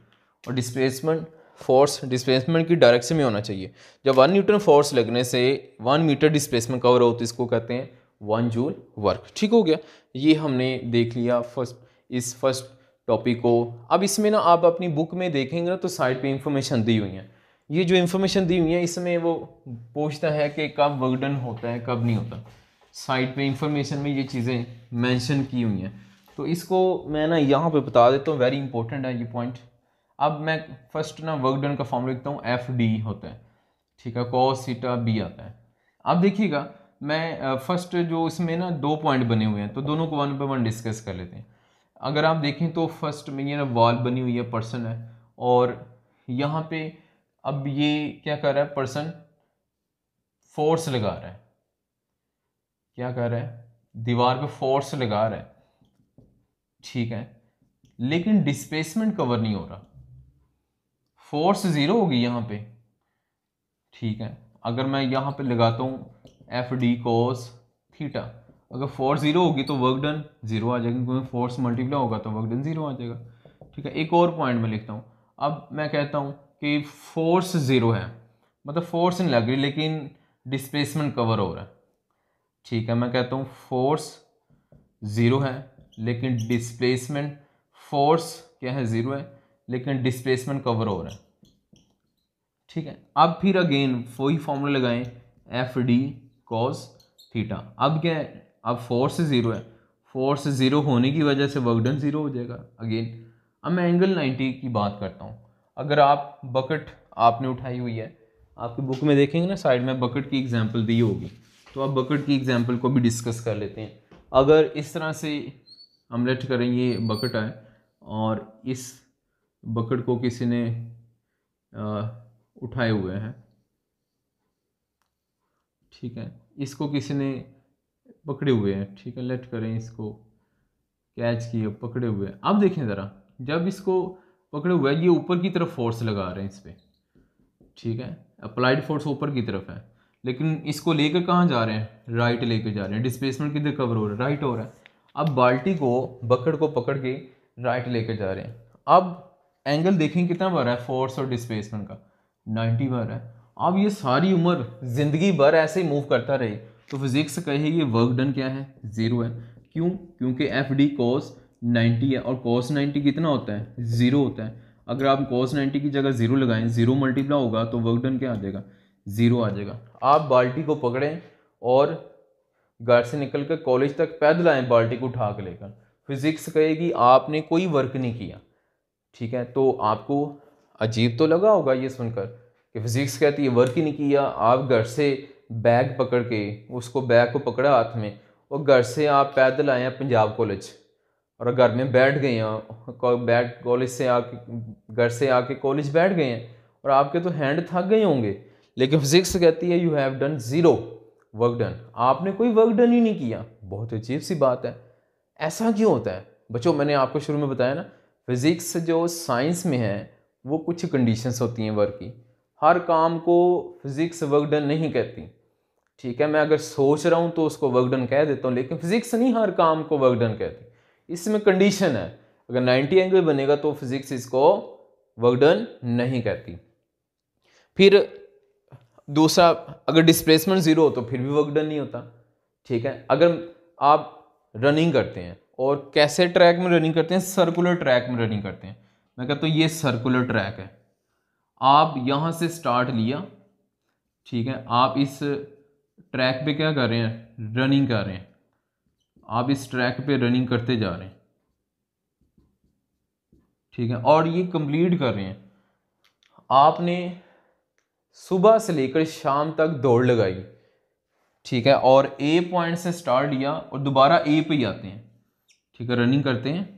और डिस्प्लेसमेंट फोर्स डिस्प्लेसमेंट की डायरेक्शन में होना चाहिए जब वन न्यूटन फोर्स लगने से वन मीटर डिस्प्लेसमेंट कवर हो तो इसको कहते हैं वन जूल वर्क ठीक हो गया ये हमने देख लिया फर्स्ट इस फर्स्ट टॉपिक को अब इसमें ना आप अपनी बुक में देखेंगे ना तो साइड पे इंफॉर्मेशन दी हुई है ये जो इंफॉर्मेशन दी हुई है इसमें वो पूछता है कि कब वर्कडन होता है कब नहीं होता साइड पे इंफॉर्मेशन में ये चीज़ें मेंशन की हुई हैं तो इसको मैं ना यहाँ पे बता देता हूँ वेरी इंपॉर्टेंट है ये पॉइंट अब मैं फर्स्ट ना वर्क डन का फॉर्म लिखता हूँ एफ डी होता है ठीक है कॉस सीटा बी आता है अब देखिएगा मैं फर्स्ट जो इसमें ना दो पॉइंट बने हुए हैं तो दोनों को वन बाई वन डिस्कस कर लेते हैं अगर आप देखें तो फर्स्ट में ये ना वॉल बनी हुई है पर्सन है और यहाँ पे अब ये क्या कर रहा है पर्सन फोर्स लगा रहा है क्या कर रहा है दीवार पे फोर्स लगा रहा है ठीक है लेकिन डिस्प्लेसमेंट कवर नहीं हो रहा फोर्स ज़ीरो होगी यहाँ पे ठीक है अगर मैं यहाँ पे लगाता हूँ एफ डी कोस थीटा अगर फोर्स ज़ीरो होगी तो वर्क डन ज़ीरो आ जाएगा क्योंकि फोर्स मल्टीप्लाई होगा तो वर्क डन ज़ीरो आ जाएगा ठीक है एक और पॉइंट में लिखता हूँ अब मैं कहता हूँ कि फोर्स ज़ीरो है मतलब फोर्स नहीं लग रही लेकिन डिस्प्लेसमेंट कवर हो रहा है ठीक है मैं कहता हूँ फोर्स ज़ीरो है लेकिन डिस्प्लेसमेंट फोर्स क्या है ज़ीरो है लेकिन डिस्प्लेसमेंट कवर हो रहा है ठीक है अब फिर अगेन वही फॉर्मूला लगाएं एफ डी कॉस थीटा अब क्या है अब फोर्स ज़ीरो है फोर्स ज़ीरो होने की वजह से वर्कडन ज़ीरो हो जाएगा अगेन अब मैं एंगल नाइन्टी की बात करता हूँ अगर आप बकेट आपने उठाई हुई है आपकी बुक में देखेंगे ना साइड में बकेट की एग्जाम्पल दी होगी तो आप बकेट की एग्जाम्पल को भी डिस्कस कर लेते हैं अगर इस तरह से हम लेट करें ये बकेट आए और इस बकेट को किसी ने उठाए हुए हैं ठीक है इसको किसी ने पकड़े हुए हैं ठीक है लेट करें इसको कैच किए पकड़े हुए हैं अब देखें ज़रा जब इसको पकड़े हुए हैं ये ऊपर की तरफ फोर्स लगा रहे हैं इस पर ठीक है अप्लाइड फोर्स ऊपर की तरफ है लेकिन इसको लेकर कहाँ जा रहे हैं राइट लेकर जा रहे हैं डिस्प्लेसमेंट किधर कवर हो रहा है राइट हो रहा है अब बाल्टी को बकड़ को पकड़ के राइट लेकर जा रहे हैं अब एंगल देखें कितना रहा है फोर्स और डिस्प्लेसमेंट का बढ़ रहा है अब ये सारी उम्र ज़िंदगी भर ऐसे ही मूव करता रहे तो फिज़िक्स कहे ये वर्क डन क्या है ज़ीरो है क्यों क्योंकि एफ डी कोस नाइन्टी है और कोस नाइन्टी कितना होता है ज़ीरो होता है अगर आप कोस नाइन्टी की जगह ज़ीरो लगाएं ज़ीरो मल्टीप्लाई होगा तो वर्क डन क्या आ जाएगा ज़ीरो आ जाएगा आप बाल्टी को पकड़ें और घर से निकल कर कॉलेज तक पैदल आएँ बाल्टी को उठा के लेकर फिज़िक्स कहेगी आपने कोई वर्क नहीं किया ठीक है तो आपको अजीब तो लगा होगा ये सुनकर कि फिज़िक्स कहती है वर्क ही नहीं किया आप घर से बैग पकड़ के उसको बैग को पकड़ा हाथ में और घर से आप पैदल आए हैं पंजाब कॉलेज और घर में बैठ गए हैं बैठ कॉलेज से आके घर से आके कॉलेज बैठ गए हैं और आपके तो हैंड थक गए होंगे लेकिन फिज़िक्स कहती है you have done zero work done आपने कोई वर्क डन ही नहीं किया बहुत अजीब सी बात है ऐसा क्यों होता है बच्चों मैंने आपको शुरू में बताया ना फिज़िक्स जो साइंस में है वो कुछ कंडीशंस होती हैं वर्क की हर काम को फिज़िक्स वर्क डन नहीं कहती ठीक है मैं अगर सोच रहा हूँ तो उसको वर्कडन कह देता हूँ लेकिन फिज़िक्स नहीं हर काम को वर्कडन कहती इसमें कंडीशन है अगर 90 एंगल बनेगा तो फिज़िक्स इसको वर्कडन नहीं कहती फिर दूसरा अगर डिस्प्लेसमेंट ज़ीरो हो तो फिर भी वर्क डन नहीं होता ठीक है अगर आप रनिंग करते हैं और कैसे ट्रैक में रनिंग करते हैं सर्कुलर ट्रैक में रनिंग करते हैं मैं कहता हूँ ये सर्कुलर ट्रैक है आप यहाँ से स्टार्ट लिया ठीक है आप इस ट्रैक पे क्या कर रहे हैं रनिंग कर रहे हैं आप इस ट्रैक पे रनिंग करते जा रहे हैं ठीक है और ये कंप्लीट कर रहे हैं आपने सुबह से लेकर शाम तक दौड़ लगाई ठीक है और ए पॉइंट से स्टार्ट लिया और दोबारा ए पे ही आते हैं ठीक है रनिंग करते हैं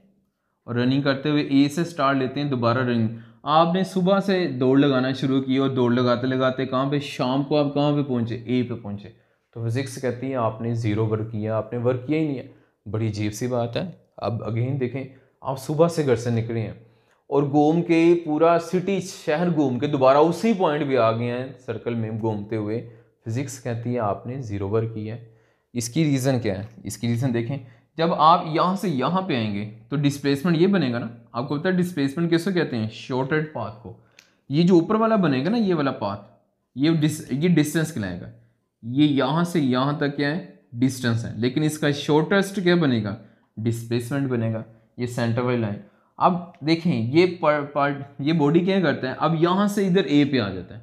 और रनिंग करते हुए ए से स्टार्ट लेते हैं दोबारा रनिंग आपने सुबह से दौड़ लगाना शुरू की और दौड़ लगाते लगाते कहाँ पे शाम को आप कहाँ पे पहुँचे ए पे पहुँचे तो फिज़िक्स कहती है आपने ज़ीरो वर्क किया आपने वर्क किया ही नहीं है बड़ी अजीब सी बात है अब अगेन देखें आप सुबह से घर से निकले हैं और घूम के पूरा सिटी शहर घूम के दोबारा उसी पॉइंट भी आ गए हैं सर्कल में घूमते हुए फिज़िक्स कहती है आपने ज़ीरो वर्क किया इसकी रीज़न क्या है इसकी रीज़न देखें जब आप यहाँ से यहाँ पे आएंगे तो डिस्प्लेसमेंट ये बनेगा ना आपको पता है डिस्प्लेसमेंट कैसे कहते हैं शॉर्टेड पाथ को ये जो ऊपर वाला बनेगा ना ये वाला पाथ ये डिस ये डिस्टेंस कहलाएगा ये यहाँ से यहाँ तक क्या है डिस्टेंस है लेकिन इसका शॉर्टेस्ट क्या बनेगा डिस्प्लेसमेंट बनेगा ये सेंटर वाली लाइन अब देखें ये पार्ट ये बॉडी क्या करता है अब यहाँ से इधर ए पे आ जाता है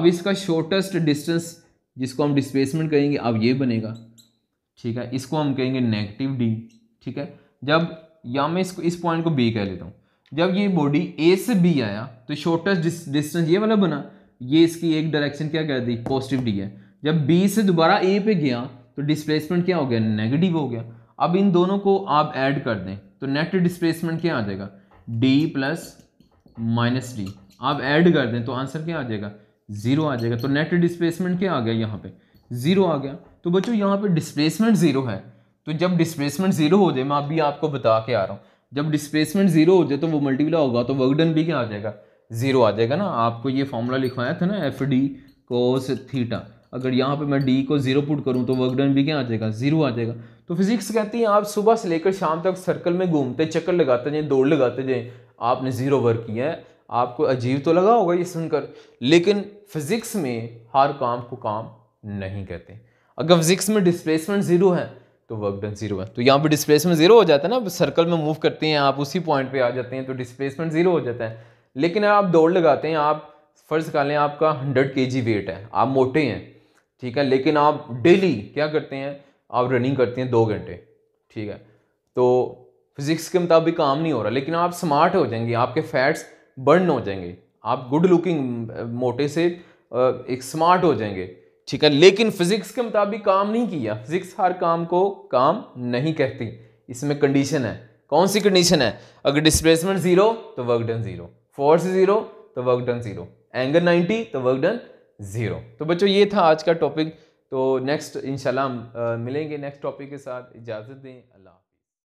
अब इसका शॉर्टेस्ट डिस्टेंस जिसको हम डिस्प्लेसमेंट करेंगे अब ये बनेगा ठीक है इसको हम कहेंगे नेगेटिव डी ठीक है जब या मैं इसको इस पॉइंट को बी कह लेता हूँ जब ये बॉडी ए से बी आया तो शॉर्टेस्ट डिस्टेंस ये वाला बना ये इसकी एक डायरेक्शन क्या कर दी पॉजिटिव डी है जब बी से दोबारा ए पे गया तो डिस्प्लेसमेंट क्या हो गया नेगेटिव हो गया अब इन दोनों को आप ऐड कर दें तो नेट डिस्प्लेसमेंट क्या आ जाएगा डी प्लस माइनस डी आप ऐड कर दें तो आंसर क्या आ जाएगा ज़ीरो आ जाएगा तो नेट डिस्प्लेसमेंट क्या आ गया यहाँ पे ज़ीरो आ गया तो बच्चों यहाँ पर डिस्प्लेसमेंट ज़ीरो है तो जब डिस्प्लेसमेंट ज़ीरो हो जाए मैं अभी आपको बता के आ रहा हूँ जब डिस्प्लेसमेंट ज़ीरो हो जाए तो वो मल्टीप्ला होगा तो वर्क डन भी क्या आ जाएगा ज़ीरो आ जाएगा ना आपको ये फॉर्मूला लिखवाया था ना एफ डी कोस थीटा अगर यहाँ पर मैं डी को ज़ीरो पुट करूँ तो वर्क डन भी क्या आ जाएगा ज़ीरो आ जाएगा तो फिज़िक्स कहती है आप सुबह से लेकर शाम तक सर्कल में घूमते चक्कर लगाते जाएँ दौड़ लगाते जाएँ आपने ज़ीरो वर्क किया है आपको अजीब तो लगा होगा ये सुनकर लेकिन फिज़िक्स में हर काम को काम नहीं कहते अगर फिजिक्स में डिस्प्लेसमेंट जीरो है तो वर्क डन जीरो है तो यहाँ पे डिस्प्लेसमेंट जीरो हो जाता है ना सर्कल में मूव करते हैं आप उसी पॉइंट पे आ जाते हैं तो डिस्प्लेसमेंट जीरो हो जाता है लेकिन आप दौड़ लगाते हैं आप फ़र्ज़ कर लें आपका हंड्रेड के वेट है आप मोटे हैं ठीक है लेकिन आप डेली क्या करते हैं आप रनिंग करते हैं दो घंटे ठीक है तो फिज़िक्स के मुताबिक काम नहीं हो रहा लेकिन आप स्मार्ट हो जाएंगे आपके फैट्स बर्न हो जाएंगे आप गुड लुकिंग मोटे से एक स्मार्ट हो जाएंगे ठीक है लेकिन फिजिक्स के मुताबिक काम नहीं किया फिजिक्स हर काम को काम नहीं कहती इसमें कंडीशन है कौन सी कंडीशन है अगर डिस्प्लेसमेंट जीरो तो work done zero force zero तो work done zero angle ninety तो वर्क डन जीरो तो बच्चों ये था आज का टॉपिक तो नेक्स्ट इंशाल्लाह हम मिलेंगे नेक्स्ट टॉपिक के साथ इजाज़त दें अल्लाह